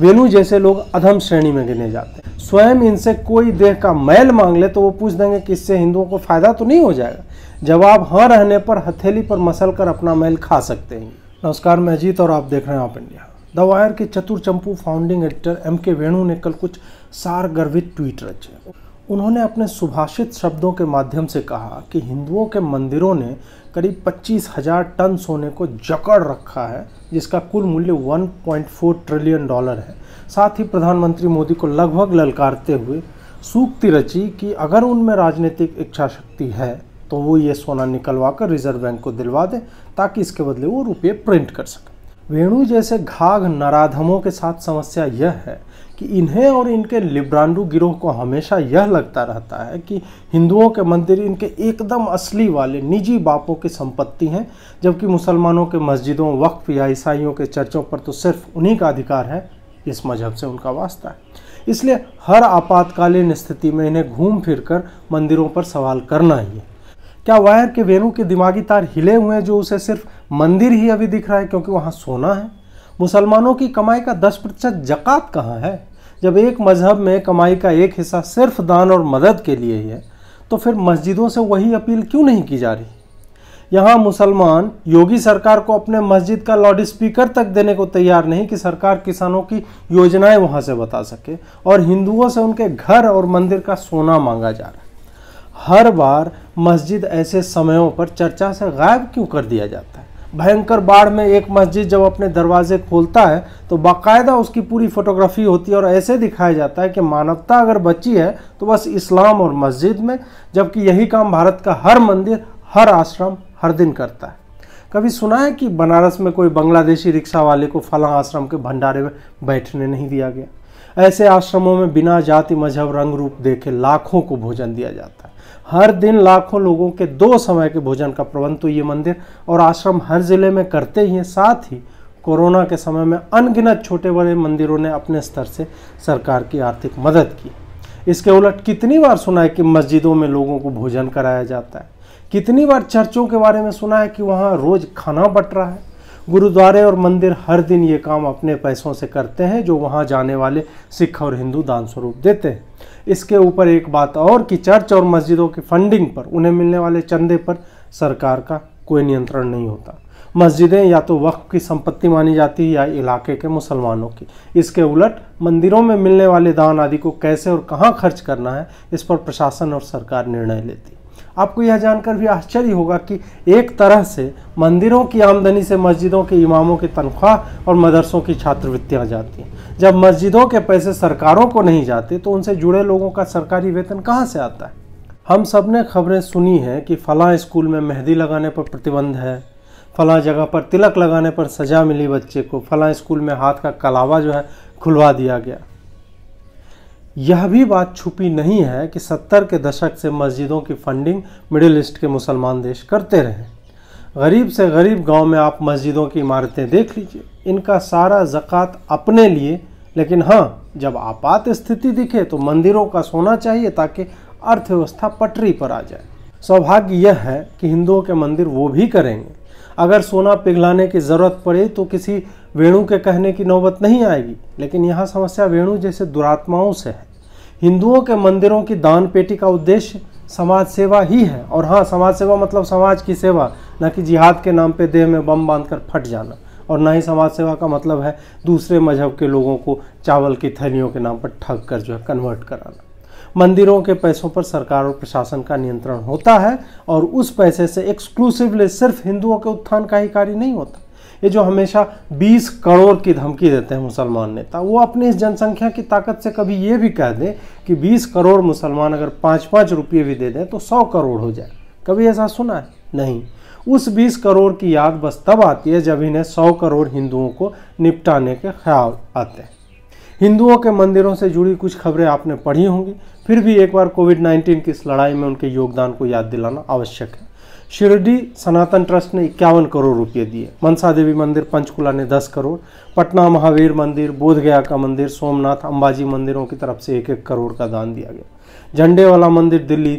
वेणु जैसे लोग अधम श्रेणी में गिने जाते हैं स्वयं इनसे कोई देह का मैल मांग ले तो वो पूछ देंगे कि इससे हिंदुओं को फायदा तो नहीं हो जाएगा जवाब हाँ रहने पर हथेली पर मसल कर अपना मैल खा सकते हैं नमस्कार मैं अजीत और आप देख रहे हैं आप इंडिया द वायर के चतुर चंपू फाउंडिंग एडिटर एम के वेणु ने कल कुछ सार गर्भित ट्वीट रचे उन्होंने अपने सुभाषित शब्दों के माध्यम से कहा कि हिंदुओं के मंदिरों ने करीब पच्चीस हजार टन सोने को जकड़ रखा है जिसका कुल मूल्य 1.4 ट्रिलियन डॉलर है साथ ही प्रधानमंत्री मोदी को लगभग ललकारते हुए सूक्ति रची कि अगर उनमें राजनीतिक इच्छा शक्ति है तो वो ये सोना निकलवा कर रिजर्व बैंक को दिलवा दें ताकि इसके बदले वो रुपये प्रिंट कर सकें वेणु जैसे घाघ नराधमों के साथ समस्या यह है कि इन्हें और इनके लिब्रांडू गिरोह को हमेशा यह लगता रहता है कि हिंदुओं के मंदिर इनके एकदम असली वाले निजी बापों की संपत्ति हैं जबकि मुसलमानों के मस्जिदों वक्फ या ईसाइयों के चर्चों पर तो सिर्फ उन्हीं का अधिकार है इस मजहब से उनका वास्ता है इसलिए हर आपातकालीन स्थिति में इन्हें घूम फिर कर मंदिरों पर सवाल करना ही है क्या वायर के वेणु के दिमागी तार हिले हुए हैं जो उसे सिर्फ मंदिर ही अभी दिख रहा है क्योंकि वहाँ सोना है मुसलमानों की कमाई का दस प्रतिशत जक़ात कहाँ है जब एक मज़हब में कमाई का एक हिस्सा सिर्फ दान और मदद के लिए ही है तो फिर मस्जिदों से वही अपील क्यों नहीं की जा रही यहाँ मुसलमान योगी सरकार को अपने मस्जिद का लाउड स्पीकर तक देने को तैयार नहीं कि सरकार किसानों की योजनाएं वहाँ से बता सके और हिंदुओं से उनके घर और मंदिर का सोना मांगा जा रहा है हर बार मस्जिद ऐसे समयों पर चर्चा से गायब क्यों कर दिया जाता है भयंकर बाढ़ में एक मस्जिद जब अपने दरवाजे खोलता है तो बाकायदा उसकी पूरी फोटोग्राफी होती है और ऐसे दिखाया जाता है कि मानवता अगर बची है तो बस इस्लाम और मस्जिद में जबकि यही काम भारत का हर मंदिर हर आश्रम हर दिन करता है कभी सुना है कि बनारस में कोई बांग्लादेशी रिक्शा वाले को फला आश्रम के भंडारे में बैठने नहीं दिया गया ऐसे आश्रमों में बिना जाति मजहब रंग रूप देखे लाखों को भोजन दिया जाता हर दिन लाखों लोगों के दो समय के भोजन का प्रबंध तो ये मंदिर और आश्रम हर जिले में करते ही हैं साथ ही कोरोना के समय में अनगिनत छोटे बड़े मंदिरों ने अपने स्तर से सरकार की आर्थिक मदद की इसके उलट कितनी बार सुना है कि मस्जिदों में लोगों को भोजन कराया जाता है कितनी बार चर्चों के बारे में सुना है कि वहाँ रोज़ खाना बट रहा है गुरुद्वारे और मंदिर हर दिन ये काम अपने पैसों से करते हैं जो वहाँ जाने वाले सिख और हिंदू दान स्वरूप देते हैं इसके ऊपर एक बात और कि चर्च और मस्जिदों की फंडिंग पर उन्हें मिलने वाले चंदे पर सरकार का कोई नियंत्रण नहीं होता मस्जिदें या तो वक्त की संपत्ति मानी जाती है या इलाके के मुसलमानों की इसके उलट मंदिरों में मिलने वाले दान आदि को कैसे और कहाँ खर्च करना है इस पर प्रशासन और सरकार निर्णय लेती आपको यह जानकर भी आश्चर्य होगा कि एक तरह से मंदिरों की आमदनी से मस्जिदों के इमामों की तनख्वाह और मदरसों की छात्रवृत्तियाँ जाती हैं जब मस्जिदों के पैसे सरकारों को नहीं जाते तो उनसे जुड़े लोगों का सरकारी वेतन कहाँ से आता है हम सब ने खबरें सुनी हैं कि फ़लाँ स्कूल में मेहंदी लगाने पर प्रतिबंध है फलां जगह पर तिलक लगाने पर सज़ा मिली बच्चे को फलां स्कूल में हाथ का कलावा जो है खुलवा दिया गया यह भी बात छुपी नहीं है कि सत्तर के दशक से मस्जिदों की फंडिंग मिडिल ईस्ट के मुसलमान देश करते रहे गरीब से गरीब गांव में आप मस्जिदों की इमारतें देख लीजिए इनका सारा ज़क़़त अपने लिए लेकिन हाँ जब आपात स्थिति दिखे तो मंदिरों का सोना चाहिए ताकि अर्थव्यवस्था पटरी पर आ जाए सौभाग्य यह है कि हिंदुओं के मंदिर वो भी करेंगे अगर सोना पिघलाने की ज़रूरत पड़े तो किसी वेणु के कहने की नौबत नहीं आएगी लेकिन यहाँ समस्या वेणु जैसे दुरात्माओं से है हिंदुओं के मंदिरों की दान पेटी का उद्देश्य समाज सेवा ही है और हाँ समाज सेवा मतलब समाज की सेवा न कि जिहाद के नाम पे देह में बम बांध कर फट जाना और ना ही समाज सेवा का मतलब है दूसरे मजहब के लोगों को चावल की थैलियों के नाम पर ठग कर जो है कन्वर्ट कराना मंदिरों के पैसों पर सरकार और प्रशासन का नियंत्रण होता है और उस पैसे से एक्सक्लूसिवली सिर्फ हिंदुओं के उत्थान का ही कार्य नहीं होता ये जो हमेशा 20 करोड़ की धमकी देते हैं मुसलमान नेता वो अपनी इस जनसंख्या की ताकत से कभी ये भी कह दें कि 20 करोड़ मुसलमान अगर पाँच पाँच रुपये भी दे दें तो 100 करोड़ हो जाए कभी ऐसा सुना है नहीं उस 20 करोड़ की याद बस तब आती है जब इन्हें 100 करोड़ हिंदुओं को निपटाने के ख्याल आते हैं हिंदुओं के मंदिरों से जुड़ी कुछ खबरें आपने पढ़ी होंगी फिर भी एक बार कोविड 19 की इस लड़ाई में उनके योगदान को याद दिलाना आवश्यक है शिरडी सनातन ट्रस्ट ने इक्यावन करोड़ रुपये दिए मनसा देवी मंदिर पंचकुला ने 10 करोड़ पटना महावीर मंदिर बोधगया का मंदिर सोमनाथ अंबाजी मंदिरों की तरफ से एक एक करोड़ का दान दिया गया झंडे वाला मंदिर दिल्ली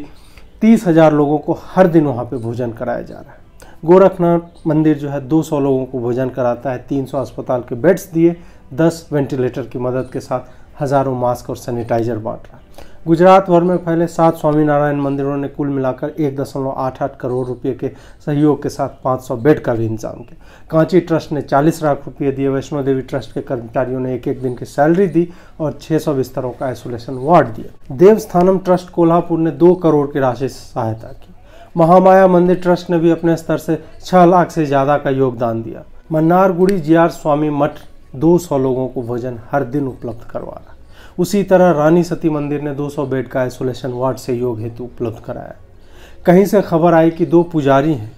तीस हज़ार लोगों को हर दिन वहाँ पर भोजन कराया जा रहा है गोरखनाथ मंदिर जो है 200 लोगों को भोजन कराता है 300 अस्पताल के बेड्स दिए 10 वेंटिलेटर की मदद के साथ हज़ारों मास्क और सैनिटाइजर बांट रहा है गुजरात भर में फैले सात स्वामीनारायण मंदिरों ने कुल मिलाकर एक दशमलव आठ आठ करोड़ रुपये के सहयोग के साथ 500 बेड का भी इंतजाम किया कांची ट्रस्ट ने 40 लाख रुपये दिए वैष्णो देवी ट्रस्ट के कर्मचारियों ने एक एक दिन की सैलरी दी और 600 बिस्तरों का आइसोलेशन वार्ड दिया देवस्थानम ट्रस्ट कोल्हापुर ने दो करोड़ की राशि से सहायता की महामाया मंदिर ट्रस्ट ने भी अपने स्तर से छह लाख से ज़्यादा का योगदान दिया मन्नारगुड़ी जी आर स्वामी मठ सौ लोगों को भोजन हर दिन उपलब्ध करवा रहा उसी तरह रानी सती मंदिर ने 200 बेड का आइसोलेशन वार्ड से योग हेतु उपलब्ध कराया कहीं से खबर आई कि दो पुजारी हैं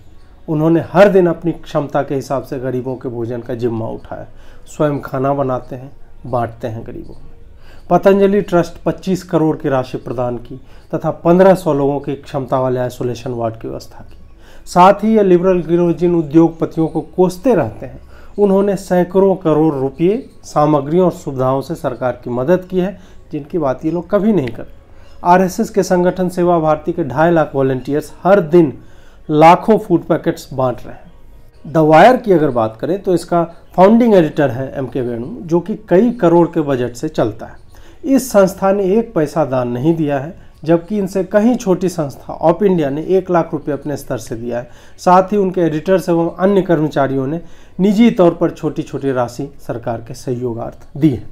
उन्होंने हर दिन अपनी क्षमता के हिसाब से गरीबों के भोजन का जिम्मा उठाया स्वयं खाना बनाते हैं बांटते हैं गरीबों में पतंजलि ट्रस्ट 25 करोड़ की राशि प्रदान की तथा 1500 लोगों की क्षमता वाले आइसोलेशन वार्ड की व्यवस्था की साथ ही ये लिबरल जिन उद्योगपतियों को कोसते रहते हैं उन्होंने सैकड़ों करोड़ रुपये सामग्रियों और सुविधाओं से सरकार की मदद की है जिनकी बात ये लोग कभी नहीं करते आरएसएस के संगठन सेवा भारती के ढाई लाख वॉलेंटियर्स हर दिन लाखों फूड पैकेट्स बांट रहे हैं द वायर की अगर बात करें तो इसका फाउंडिंग एडिटर है एम के वेणु जो कि कई करोड़ के बजट से चलता है इस संस्था ने एक पैसा दान नहीं दिया है जबकि इनसे कहीं छोटी संस्था ऑप इंडिया ने एक लाख रुपये अपने स्तर से दिया है साथ ही उनके एडिटर्स एवं अन्य कर्मचारियों ने निजी तौर पर छोटी छोटी राशि सरकार के सहयोगार्थ दी है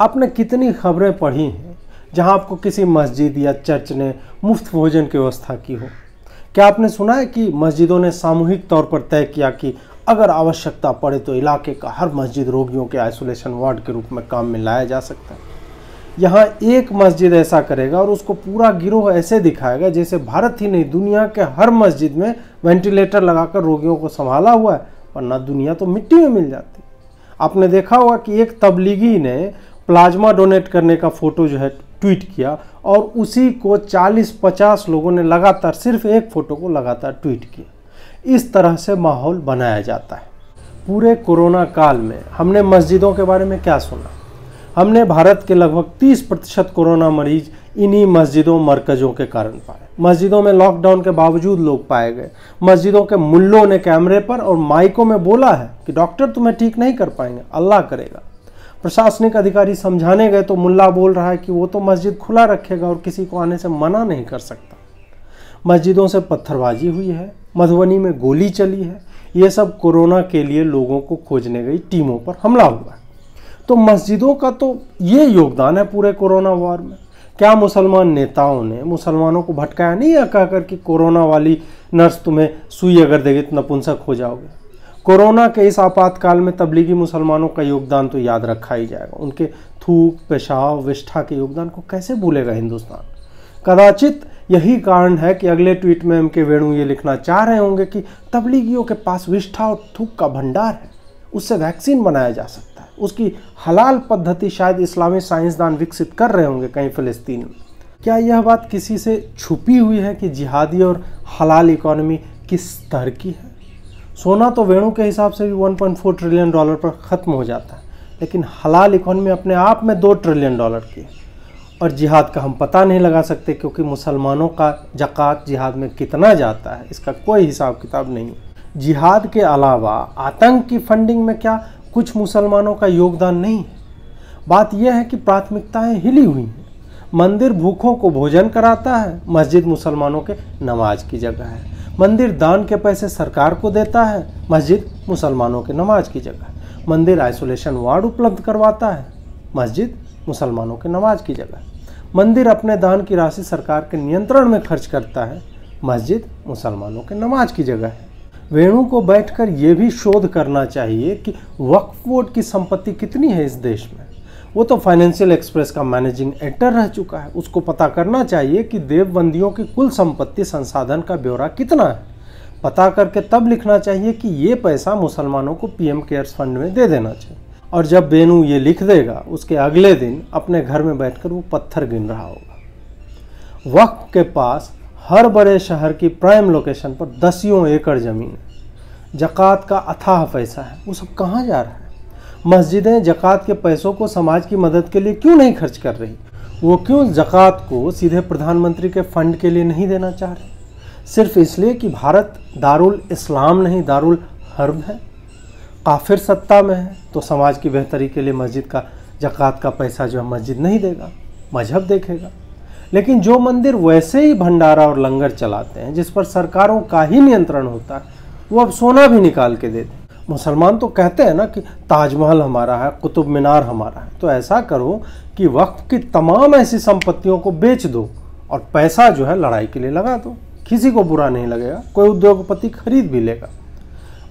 आपने कितनी खबरें पढ़ी हैं जहां आपको किसी मस्जिद या चर्च ने मुफ्त भोजन की व्यवस्था की हो क्या आपने सुना है कि मस्जिदों ने सामूहिक तौर पर तय किया कि अगर आवश्यकता पड़े तो इलाके का हर मस्जिद रोगियों के आइसोलेशन वार्ड के रूप में काम में लाया जा सकता है यहाँ एक मस्जिद ऐसा करेगा और उसको पूरा गिरोह ऐसे दिखाएगा जैसे भारत ही नहीं दुनिया के हर मस्जिद में वेंटिलेटर लगाकर रोगियों को संभाला हुआ है वरना दुनिया तो मिट्टी में मिल जाती आपने देखा होगा कि एक तबलीगी ने प्लाज्मा डोनेट करने का फ़ोटो जो है ट्वीट किया और उसी को 40-50 लोगों ने लगातार सिर्फ एक फ़ोटो को लगातार ट्वीट किया इस तरह से माहौल बनाया जाता है पूरे कोरोना काल में हमने मस्जिदों के बारे में क्या सुना हमने भारत के लगभग 30 प्रतिशत कोरोना मरीज इन्हीं मस्जिदों मरकज़ों के कारण पाए मस्जिदों में लॉकडाउन के बावजूद लोग पाए गए मस्जिदों के मुल्लों ने कैमरे पर और माइकों में बोला है कि डॉक्टर तुम्हें ठीक नहीं कर पाएंगे अल्लाह करेगा प्रशासनिक अधिकारी समझाने गए तो मुल्ला बोल रहा है कि वो तो मस्जिद खुला रखेगा और किसी को आने से मना नहीं कर सकता मस्जिदों से पत्थरबाजी हुई है मधुबनी में गोली चली है ये सब कोरोना के लिए लोगों को खोजने गई टीमों पर हमला हुआ है तो मस्जिदों का तो ये योगदान है पूरे कोरोना वॉर में क्या मुसलमान नेताओं ने मुसलमानों को भटकाया नहीं है कहकर कि कोरोना वाली नर्स तुम्हें सुई अगर देगी तो नपुंसक हो जाओगे कोरोना के इस आपातकाल में तबलीगी मुसलमानों का योगदान तो याद रखा ही जाएगा उनके थूक पेशाव विष्ठा के योगदान को कैसे भूलेगा हिंदुस्तान कदाचित यही कारण है कि अगले ट्वीट में एम के वेणु ये लिखना चाह रहे होंगे कि तबलीगियों के पास विष्ठा और थूक का भंडार है उससे वैक्सीन बनाया जा सकता उसकी हलाल पद्धति शायद इस्लामी साइंसदान विकसित कर रहे होंगे कहीं फिलिस्तीन क्या यह बात किसी से छुपी हुई है कि जिहादी और हलाल इकोनॉमी किस स्तर की है सोना तो वेणु के हिसाब से भी 1.4 ट्रिलियन डॉलर पर ख़त्म हो जाता है लेकिन हलाल इकोनॉमी अपने आप में दो ट्रिलियन डॉलर की है और जिहाद का हम पता नहीं लगा सकते क्योंकि मुसलमानों का जक़ात जिहाद में कितना जाता है इसका कोई हिसाब किताब नहीं जिहाद के अलावा आतंक की फंडिंग में क्या कुछ मुसलमानों का योगदान नहीं है बात यह है कि प्राथमिकताएं हिली हुई हैं मंदिर भूखों को भोजन कराता है मस्जिद मुसलमानों के नमाज की जगह है मंदिर दान के पैसे सरकार को देता है मस्जिद मुसलमानों के नमाज की जगह है मंदिर आइसोलेशन वार्ड उपलब्ध करवाता है मस्जिद मुसलमानों के नमाज की जगह मंदिर अपने दान की राशि सरकार के नियंत्रण में खर्च करता है मस्जिद मुसलमानों के नमाज की जगह है वेणु को बैठकर ये भी शोध करना चाहिए कि वक्फ बोर्ड की संपत्ति कितनी है इस देश में वो तो फाइनेंशियल एक्सप्रेस का मैनेजिंग एडिटर रह चुका है उसको पता करना चाहिए कि देवबंदियों की कुल संपत्ति संसाधन का ब्यौरा कितना है पता करके तब लिखना चाहिए कि ये पैसा मुसलमानों को पीएम केयर्स फंड में दे देना चाहिए और जब बेनू ये लिख देगा उसके अगले दिन अपने घर में बैठकर वो पत्थर गिन रहा होगा वक्त के पास हर बड़े शहर की प्राइम लोकेशन पर दसियों एकड़ ज़मीन है जक़ात का अथाह पैसा है वो सब कहाँ जा रहा है मस्जिदें जक़ात के पैसों को समाज की मदद के लिए क्यों नहीं खर्च कर रही वो क्यों जक़ात को सीधे प्रधानमंत्री के फंड के लिए नहीं देना चाह रहे सिर्फ इसलिए कि भारत दारुल इस्लाम नहीं दारुल हर्ब है काफिर सत्ता में है तो समाज की बेहतरी के लिए मस्जिद का जक़ात का पैसा जो है मस्जिद नहीं देगा मजहब देखेगा लेकिन जो मंदिर वैसे ही भंडारा और लंगर चलाते हैं जिस पर सरकारों का ही नियंत्रण होता है वो अब सोना भी निकाल के देते हैं मुसलमान तो कहते हैं ना कि ताजमहल हमारा है कुतुब मीनार हमारा है तो ऐसा करो कि वक्त की तमाम ऐसी संपत्तियों को बेच दो और पैसा जो है लड़ाई के लिए लगा दो किसी को बुरा नहीं लगेगा कोई उद्योगपति खरीद भी लेगा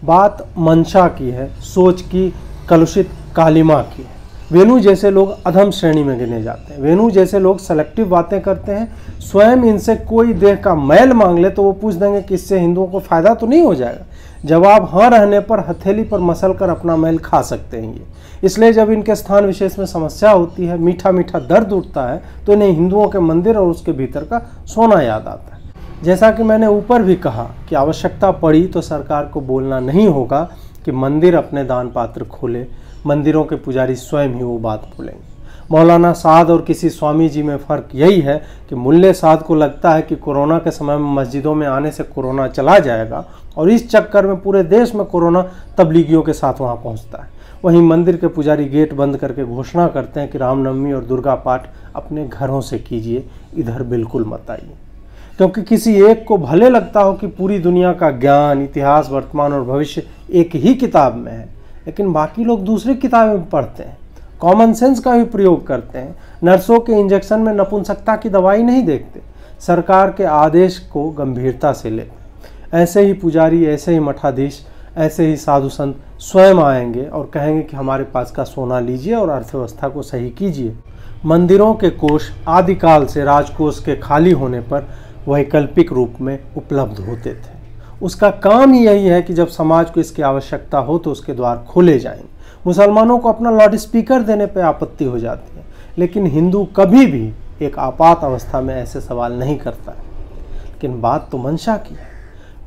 बात मंशा की है सोच की कलुषित कालिमा की है वेणु जैसे लोग अधम श्रेणी में गिने जाते हैं वेणु जैसे लोग सेलेक्टिव बातें करते हैं स्वयं इनसे कोई देह का मैल मांग ले तो वो पूछ देंगे कि इससे हिंदुओं को फ़ायदा तो नहीं हो जाएगा जवाब हाँ रहने पर हथेली पर मसल कर अपना मैल खा सकते हैं ये इसलिए जब इनके स्थान विशेष में समस्या होती है मीठा मीठा दर्द उठता है तो इन्हें हिंदुओं के मंदिर और उसके भीतर का सोना याद आता है जैसा कि मैंने ऊपर भी कहा कि आवश्यकता पड़ी तो सरकार को बोलना नहीं होगा कि मंदिर अपने दान पात्र खोले मंदिरों के पुजारी स्वयं ही वो बात बोलेंगे मौलाना साध और किसी स्वामी जी में फ़र्क यही है कि मुल्ले साध को लगता है कि कोरोना के समय में मस्जिदों में आने से कोरोना चला जाएगा और इस चक्कर में पूरे देश में कोरोना तबलीगियों के साथ वहाँ पहुँचता है वहीं मंदिर के पुजारी गेट बंद करके घोषणा करते हैं कि रामनवमी और दुर्गा पाठ अपने घरों से कीजिए इधर बिल्कुल मत आइए क्योंकि किसी एक को भले लगता हो कि पूरी दुनिया का ज्ञान इतिहास वर्तमान और भविष्य एक ही किताब में है लेकिन बाकी लोग दूसरी किताबें पढ़ते हैं कॉमन सेंस का भी प्रयोग करते हैं नर्सों के इंजेक्शन में नपुंसकता की दवाई नहीं देखते सरकार के आदेश को गंभीरता से ले ऐसे ही पुजारी ऐसे ही मठाधीश ऐसे ही साधु संत स्वयं आएंगे और कहेंगे कि हमारे पास का सोना लीजिए और अर्थव्यवस्था को सही कीजिए मंदिरों के कोष आदिकाल से राजकोष के खाली होने पर वैकल्पिक रूप में उपलब्ध होते थे उसका काम ही यही है कि जब समाज को इसकी आवश्यकता हो तो उसके द्वार खोले जाएंगे मुसलमानों को अपना लाउड स्पीकर देने पर आपत्ति हो जाती है लेकिन हिंदू कभी भी एक आपात अवस्था में ऐसे सवाल नहीं करता है लेकिन बात तो मंशा की है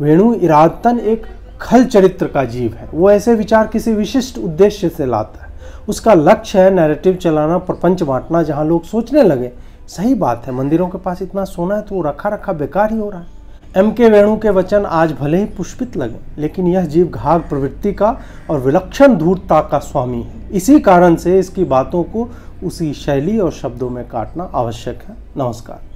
वेणु इरादतन एक खल चरित्र का जीव है वो ऐसे विचार किसी विशिष्ट उद्देश्य से लाता है उसका लक्ष्य है नैरेटिव चलाना प्रपंच बांटना जहाँ लोग सोचने लगे सही बात है मंदिरों के पास इतना सोना है तो वो रखा रखा बेकार ही हो रहा है एम के वेणु के वचन आज भले ही पुष्पित लगे लेकिन यह जीव घाघ प्रवृत्ति का और विलक्षण धूर्तता का स्वामी है इसी कारण से इसकी बातों को उसी शैली और शब्दों में काटना आवश्यक है नमस्कार